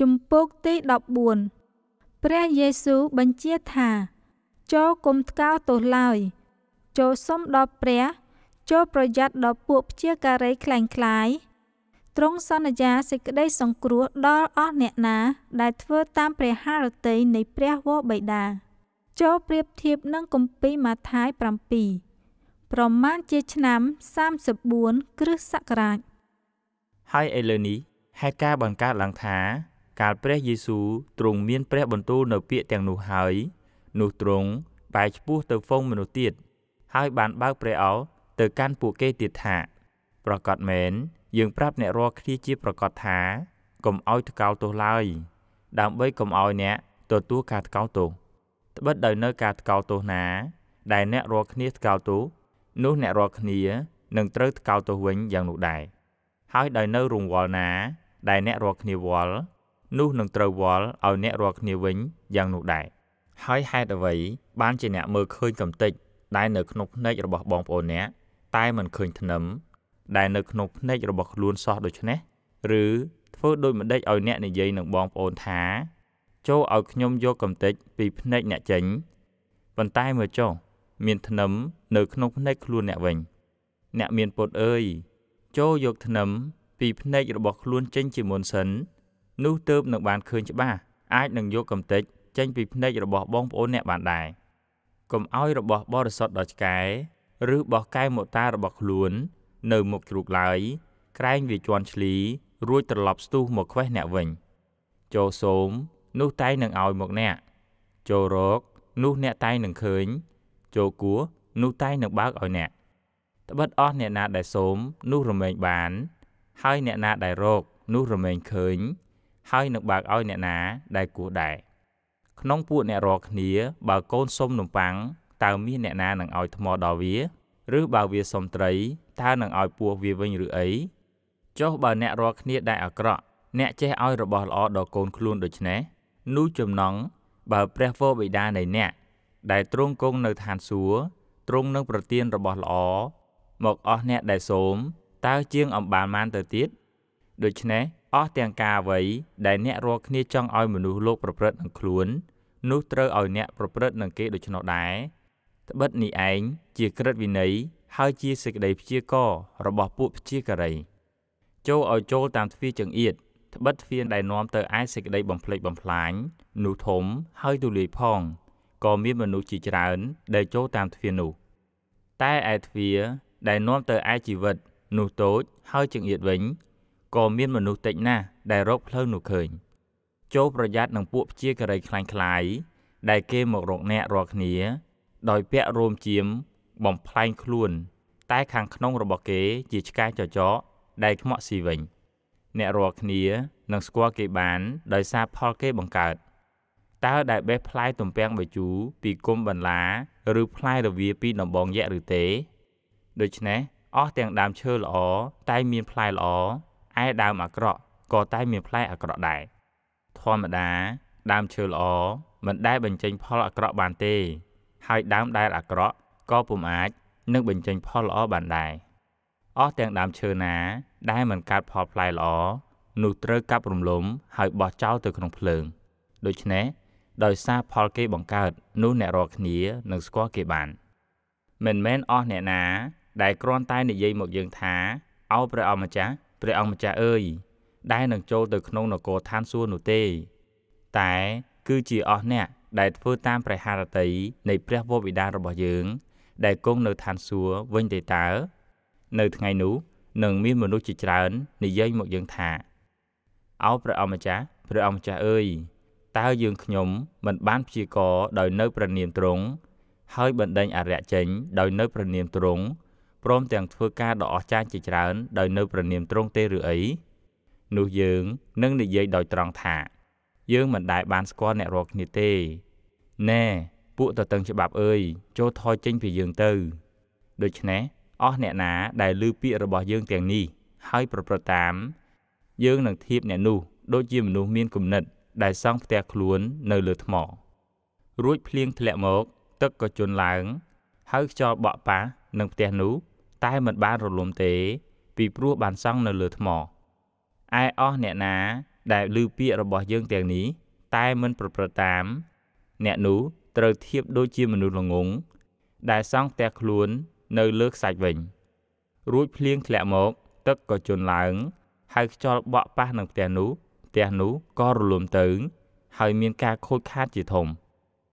ជំពូកទី14ព្រះយេស៊ូវបញ្ជាថាចូលគុំថ្កោលទោសឡើយចូលសុំដល់ព្រះ ចូលប្រយ័ត្នដល់ពួកព្យាការីខ្លែងខ្លាយទ្រង់សន្យាសេចក្តីសង្គ្រោះដល់អស់អ្នកណា ដែលធ្វើតាមព្រះハរតីនៃព្រះវរបិតាចូលប្រៀបធៀបនឹងគម្ពីរម៉ាថាយ7ប្រមាណជាឆ្នាំ34គ្រិស្តសករាជហើយឥឡូវនេះហេតុការណ៍បង្កើតឡើងថាកាលព្រះយេស៊ូវទ្រង់មានព្រះបន្ទូលនៅពាក្យទាំងនោះហើយនោះទ្រង់បែរឆ្ពោះទៅហ្វូងមនុស្សទៀតហើយបានបើកព្រះឱទៅកាន់ពួកគេទៀតថា ប្រកាសមែនយើងប្រាប់អ្នករាល់គ្នាជាប្រកាសថាកុំឲ្យថ្កោលទោសឡើយដើម្បីកុំឲ្យអ្នកទទួលការថ្កោលទោសត្បិតដោយនៅការថ្កោលទោសណា ដែលអ្នករាល់គ្នាថ្កោលទោសនោះអ្នករាល់គ្នានឹងត្រូវថ្កោលទោសវិញយ៉ាងនោះដែរហើយដោយនៅរង្វល់ណាដែលអ្នករាល់គ្នាវល់នោះនឹងត្រូវវល់ឲ្យអ្នករាល់គ្នាវិញយ៉ាងនោះដែរហើយហេតុអ្វី បានជាអ្នកមើលឃើញកំតិច ដែលនៅក្នុងភ្នែករបស់បងប្អូនអ្នកតែមិនឃើញធ្នឹមដែលនៅក្នុងភ្នែករបស់ខ្លួនសោះដូច្នេះឬធ្វើដោយម្ដេចឲ្យអ្នកនិយាយនឹងបងប្អូនថា ចូលឲ្យខ្ញុំយកកំតិចពីភ្នែកអ្នកចេញប៉ុន្តែមើលចុះមានធ្នឹមនៅ ក្នុងភ្នែកខ្លួនអ្នកវិញ អ្នកមានពុតអើយចូលយកធ្នឹមពីភ្នែករបស់ខ្លួនចេញជាមុនសិននោះទើបនឹងបានឃើញច្បាស់អាចនឹងយកកំទេចចេញពីភ្នែករបស់បងប្អូនអ្នកបានដែរកុំឲ្យរបស់បរិសុទ្ធដល់ឆ្កែឬបោះកែវម៉ូតារបស់ខ្លួន នៅមុខជ្រូកឡើយក្រែងវាជន់ឈ្លី រួចត្រឡប់ស្ទុះមកខ្វេះអ្នកវិញ ចូលសូមនោះតែនឹងឲ្យមកអ្នក ចូលរក នោះអ្នកតែនឹងឃើញ ចូលគួរនោះតែនឹងបើកឲ្យអ្នកត្បិតអស់អ្នកណាដែលសូមនោះរមែងបាន ហើយអ្នកណាដែលរកនោះរមែងឃើញហើយនឹងបើកឲ្យអ្នកណាដែលគួរដែរក្នុងពួកអ្នករាល់គ្នាបើកូនសុំនំប៉័ងតើមានអ្នកណានឹងឲ្យថ្មដល់វា ឬបើវាសុំត្រីតើនឹងឲ្យពស់វាវិញឬអីចុះបើអ្នករាល់គ្នាដែលអាក្រក់អ្នកចេះឲ្យរបស់ល្អដល់កូនខ្លួនដូច្នេះនោះចំណងបើព្រះវរបិតានៃអ្នកដែលទ្រង់គង់នៅឋានសួគ៌ទ្រង់នឹងប្រទានរបស់ល្អមកអស់អ្នកដែលសូមតើជាងអំបានបានទៅទៀតដូច្នេះអស់ទាំងការអ្វីដែលអ្នករាល់គ្នាចង់ឲ្យមនុស្សលោកប្រព្រឹត្តនឹងខ្លួននោះត្រូវឲ្យអ្នកប្រព្រឹត្តនឹងគេដូច្នោះដែរត្បិតនេះឯងជាក្រឹតវិន័យហើយជាសេចក្តីព្យាកររបស់ពួកព្យាការី ចូលឲ្យចូលតាមទ្វារចង្អៀតត្បិតទ្វារដែលនាំទៅឯសេចក្តីបំផ្លិចបំផ្លាញនោះធំហើយទូលាយផងក៏មានមនុស្សជាច្រើនដែលចូលតាមទ្វារនោះតែឯទ្វារដែលនាំទៅឯជីវិតនោះតូចហើយចង្អៀតវិញក៏មានមនុស្សតិចណាស់ដែលរកផ្លូវនោះឃើញចូលប្រយ័ត្ននឹងពួកព្យាការីខ្លាំងខ្លាយដែលគេមករកអ្នករាល់គ្នាដោយពាក់រួមជាមបំផ្លែងខ្លួន តែខាងក្នុងរបស់គេ ជាឆ្កែចចកដែលខ្មក់ស៊ីវិញ អ្នករាល់គ្នា នឹងស្គាល់គេបាន ដោយសារផលគេបង្កើត តើដែលបេះផ្លែទំពាំងបាយជូរពីគុំបន្លាឬផ្លែរវាពីដំបងយៈឬទេដូច្នេះអស់ទាំងដើមឈើល្អតែមានផ្លែល្អឯដើមអាក្រក់ក៏តែមានផ្លែអាក្រក់ដែរធម្មតា ដើមឈើល្អមិនដែលបញ្ចេញផលអាក្រក់បានទេ ហើយដើមដែលអាក្រក់ក៏ពុំអាចនឹងបញ្ចេញផលល្អបានដែរអស់ទាំងដើមឈើណា ដែលមិនកើតផលផ្លែល្អនោះត្រូវកាប់រំលំហើយបោះចោលទៅក្នុងភ្លើងដូច្នេះដោយសារផលគេបង្កើត នោះអ្នករាល់គ្នានឹងស្គាល់គេបានមិនមែនអស់អ្នកណា ដែលគ្រាន់តែនិយាយមកយើងថាឲ្យព្រះអម្ចាស់ព្រះអង្គម្ចាស់អើយដែលនឹងចូលទៅក្នុងនគរឋានសួគ៌នោះទេ តែគឺជាអស់អ្នក ដែលធ្វើតាមព្រះハរតីនៃព្រះវរបិតារបស់យើង ដែលគង់នៅឋានសួគ៌វិញទេតើនៅថ្ងៃនោះនឹងមានមនុស្សជាច្រើននិយាយមកយើងថាអោព្រះអង្គម្ចាស់ព្រះអង្គម្ចាស់អើយតើយើងខ្ញុំមិនបានព្យាករដោយនៅព្រះនាមទ្រង់ហើយបណ្ដេញអរិយចេញដោយនៅព្រះនាមទ្រង់ព្រមទាំងធ្វើការដ៏អស្ចារ្យជាច្រើនដោយនៅប្រណាមទ្រង់ទេឬអីនោះយើងនឹងនិយាយដោយត្រង់ថាយើងមិនដែលបានស្គាល់អ្នករាល់គ្នាទេណែពួកតតឹងច្បាប់អើយចូលថយចេញពីយើងទៅដូច្នេះអស់អ្នកណាដែលឮពាក្យរបស់យើងទាំងនេះហើយប្រព្រឹត្តតាមយើងនឹងធៀបអ្នកនោះ ដូចជាមនុស្សមានគុណិត ដែលសង់ផ្ទះខ្លួននៅលើថ្ម រួចភ្លៀងធ្លាក់មក ទឹកក៏ជន់ឡើងហើយខ្យល់បក់ប៉ះនឹងផ្ទះនោះតែមិនបានរលំទេពីព្រោះបានសង់នៅលើថ្មឯអស់អ្នកណាដែលឮពាក្យរបស់យើងទាំងនេះតែមិនប្រព្រឹត្តតាម អ្នកនោះត្រូវធៀបដូចជាមនុស្សល្ងងដែលសង់ផ្ទះខ្លួននៅលើខ្សាច់វិញ រួចភ្លៀងធ្លាក់មក ទឹកក៏ជន់ឡើង ហើយខ្យល់បក់ប៉ះនឹងផ្ទះនោះផ្ទះនោះក៏រលំទៅហើយមានការខូចខាតជាធំ។